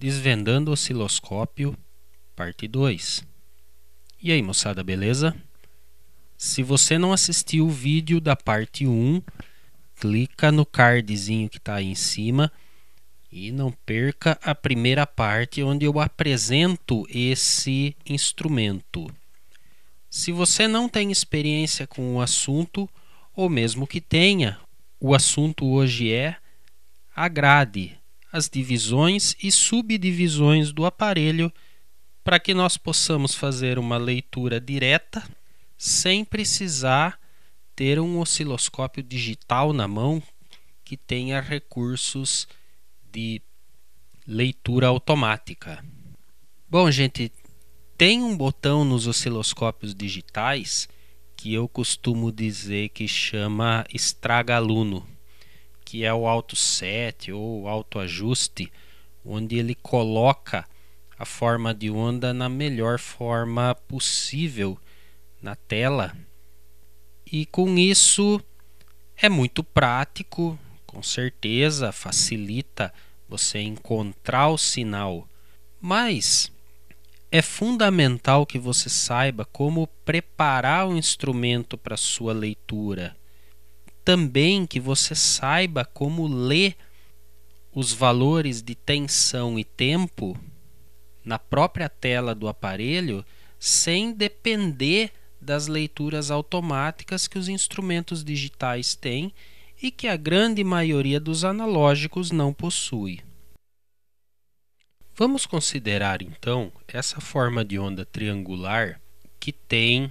Desvendando o osciloscópio, parte 2. E aí, moçada, beleza? Se você não assistiu o vídeo da parte 1, clica no cardzinho que está aí em cima e não perca a primeira parte onde eu apresento esse instrumento. Se você não tem experiência com o assunto, ou mesmo que tenha, o assunto hoje é agrade as divisões e subdivisões do aparelho para que nós possamos fazer uma leitura direta sem precisar ter um osciloscópio digital na mão que tenha recursos de leitura automática. Bom, gente, tem um botão nos osciloscópios digitais que eu costumo dizer que chama estraga aluno que é o auto-set ou auto-ajuste, onde ele coloca a forma de onda na melhor forma possível na tela. E com isso é muito prático, com certeza facilita você encontrar o sinal, mas é fundamental que você saiba como preparar o instrumento para sua leitura também que você saiba como ler os valores de tensão e tempo na própria tela do aparelho sem depender das leituras automáticas que os instrumentos digitais têm e que a grande maioria dos analógicos não possui. Vamos considerar então essa forma de onda triangular que tem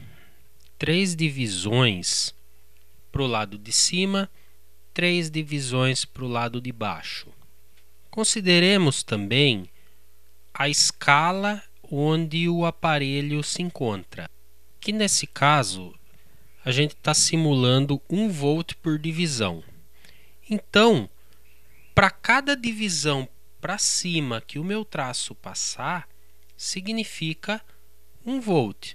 três divisões para o lado de cima, três divisões para o lado de baixo. Consideremos também a escala onde o aparelho se encontra, que nesse caso a gente está simulando 1 volt por divisão. Então, para cada divisão para cima que o meu traço passar, significa 1 volt.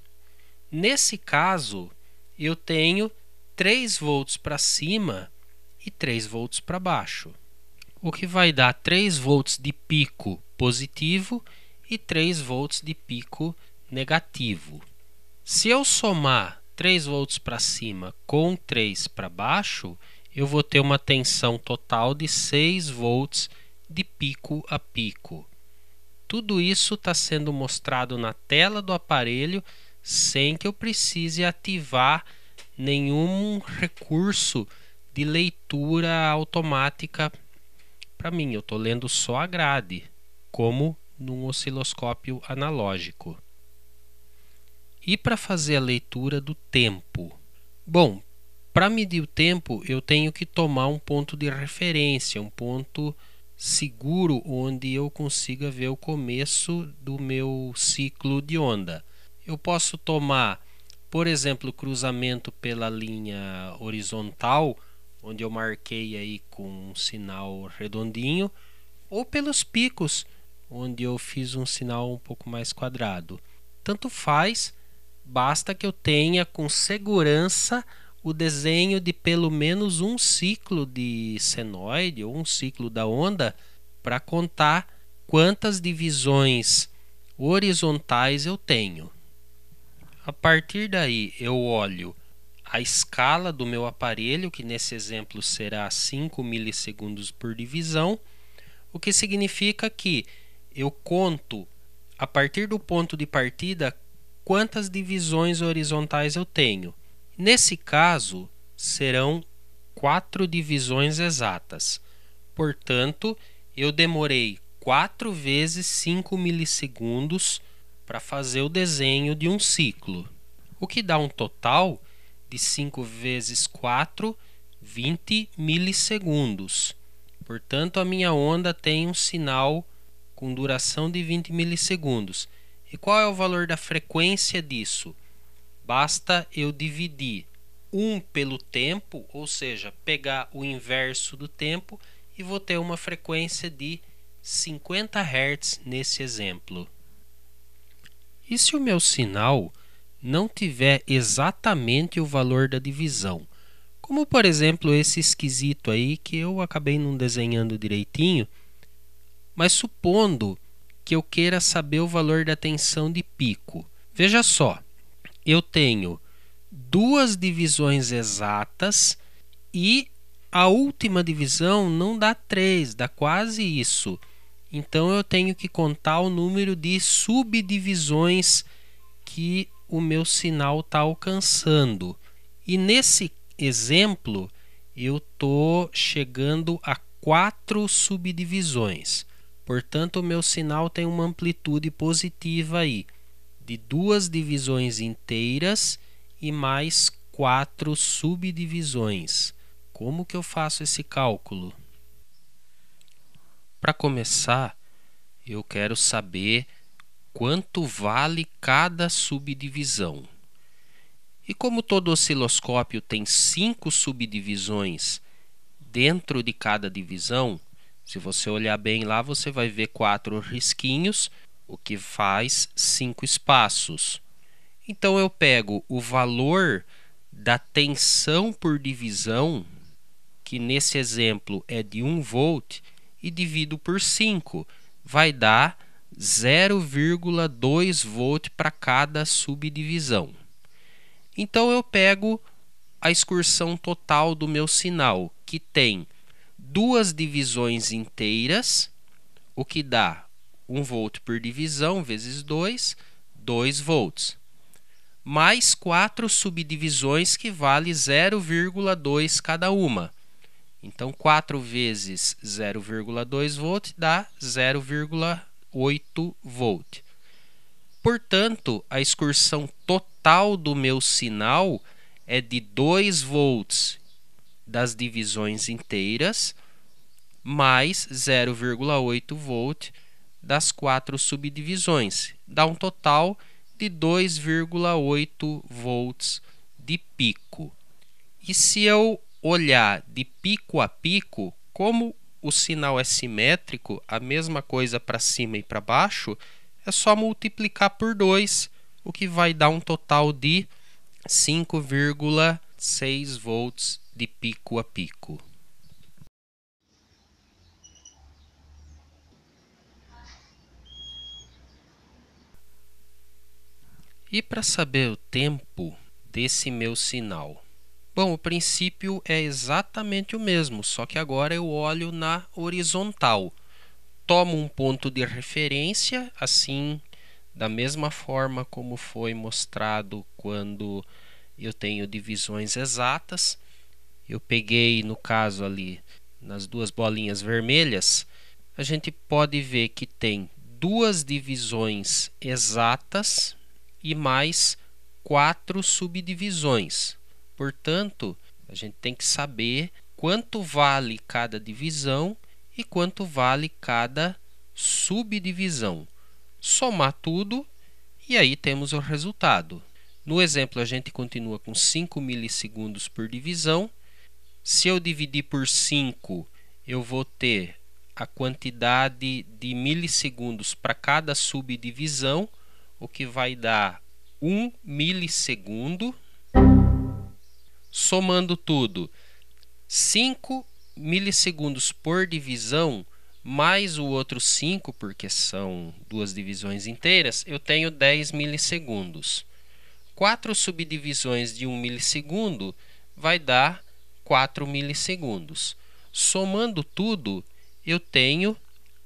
Nesse caso, eu tenho 3 volts para cima e 3 volts para baixo, o que vai dar 3 volts de pico positivo e 3 volts de pico negativo. Se eu somar 3 volts para cima com 3 para baixo, eu vou ter uma tensão total de 6 volts de pico a pico. Tudo isso está sendo mostrado na tela do aparelho sem que eu precise ativar nenhum recurso de leitura automática para mim. Eu estou lendo só a grade, como num osciloscópio analógico. E para fazer a leitura do tempo? Bom, para medir o tempo, eu tenho que tomar um ponto de referência, um ponto seguro onde eu consiga ver o começo do meu ciclo de onda. Eu posso tomar por exemplo, cruzamento pela linha horizontal, onde eu marquei aí com um sinal redondinho, ou pelos picos, onde eu fiz um sinal um pouco mais quadrado. Tanto faz, basta que eu tenha com segurança o desenho de pelo menos um ciclo de senoide ou um ciclo da onda para contar quantas divisões horizontais eu tenho. A partir daí, eu olho a escala do meu aparelho, que nesse exemplo será 5 milissegundos por divisão, o que significa que eu conto a partir do ponto de partida quantas divisões horizontais eu tenho. Nesse caso, serão quatro divisões exatas. Portanto, eu demorei 4 vezes 5 milissegundos para fazer o desenho de um ciclo, o que dá um total de 5 vezes 4, 20 milissegundos. Portanto, a minha onda tem um sinal com duração de 20 milissegundos. E qual é o valor da frequência disso? Basta eu dividir 1 pelo tempo, ou seja, pegar o inverso do tempo e vou ter uma frequência de 50 Hz nesse exemplo. E se o meu sinal não tiver exatamente o valor da divisão? Como por exemplo esse esquisito aí que eu acabei não desenhando direitinho, mas supondo que eu queira saber o valor da tensão de pico. Veja só, eu tenho duas divisões exatas e a última divisão não dá 3, dá quase isso. Então eu tenho que contar o número de subdivisões que o meu sinal está alcançando. E nesse exemplo, eu estou chegando a quatro subdivisões. Portanto, o meu sinal tem uma amplitude positiva aí de duas divisões inteiras e mais quatro subdivisões. Como que eu faço esse cálculo? Para começar, eu quero saber quanto vale cada subdivisão. E como todo osciloscópio tem cinco subdivisões dentro de cada divisão, se você olhar bem lá, você vai ver quatro risquinhos, o que faz cinco espaços. Então eu pego o valor da tensão por divisão, que nesse exemplo é de 1 volt, e divido por 5, vai dar 0,2 volt para cada subdivisão. Então eu pego a excursão total do meu sinal, que tem duas divisões inteiras, o que dá 1 volt por divisão vezes 2, 2 volts, mais quatro subdivisões que vale 0,2 cada uma. Então, 4 vezes 0,2 volt dá 0,8 volt. Portanto, a excursão total do meu sinal é de 2 volts das divisões inteiras mais 0,8 volt das quatro subdivisões. Dá um total de 2,8 volts de pico. E se eu olhar de pico a pico, como o sinal é simétrico, a mesma coisa para cima e para baixo, é só multiplicar por 2, o que vai dar um total de 5,6 volts de pico a pico. E para saber o tempo desse meu sinal, Bom, o princípio é exatamente o mesmo, só que agora eu olho na horizontal. Tomo um ponto de referência, assim, da mesma forma como foi mostrado quando eu tenho divisões exatas. Eu peguei, no caso ali, nas duas bolinhas vermelhas, a gente pode ver que tem duas divisões exatas e mais quatro subdivisões. Portanto, a gente tem que saber quanto vale cada divisão e quanto vale cada subdivisão. Somar tudo e aí temos o resultado. No exemplo, a gente continua com 5 milissegundos por divisão. Se eu dividir por 5, eu vou ter a quantidade de milissegundos para cada subdivisão, o que vai dar 1 milissegundo somando tudo, 5 milissegundos por divisão, mais o outro 5, porque são duas divisões inteiras, eu tenho 10 milissegundos. Quatro subdivisões de 1 um milissegundo vai dar 4 milissegundos. Somando tudo, eu tenho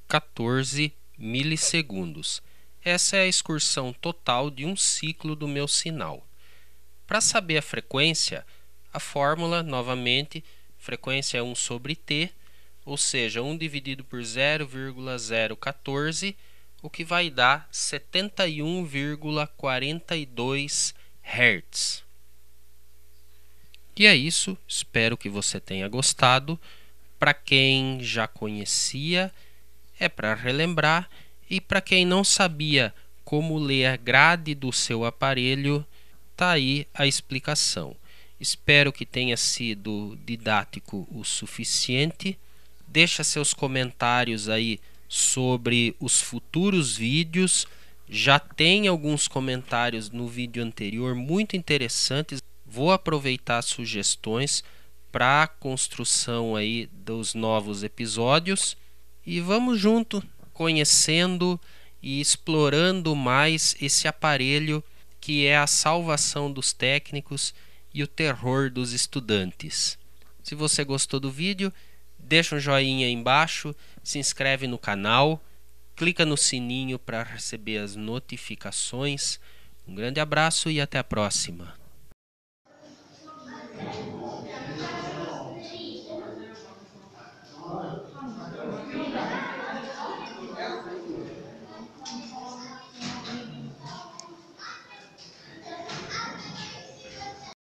14 milissegundos. Essa é a excursão total de um ciclo do meu sinal. Para saber a frequência, a fórmula, novamente, frequência é 1 sobre t, ou seja, 1 dividido por 0,014, o que vai dar 71,42 Hz. E é isso, espero que você tenha gostado. Para quem já conhecia, é para relembrar, e para quem não sabia como ler a grade do seu aparelho, tá aí a explicação. Espero que tenha sido didático o suficiente. Deixa seus comentários aí sobre os futuros vídeos. Já tem alguns comentários no vídeo anterior muito interessantes. Vou aproveitar sugestões para a construção aí dos novos episódios e vamos junto conhecendo e explorando mais esse aparelho que é a salvação dos técnicos e o terror dos estudantes. Se você gostou do vídeo, deixa um joinha aí embaixo, se inscreve no canal, clica no sininho para receber as notificações. Um grande abraço e até a próxima.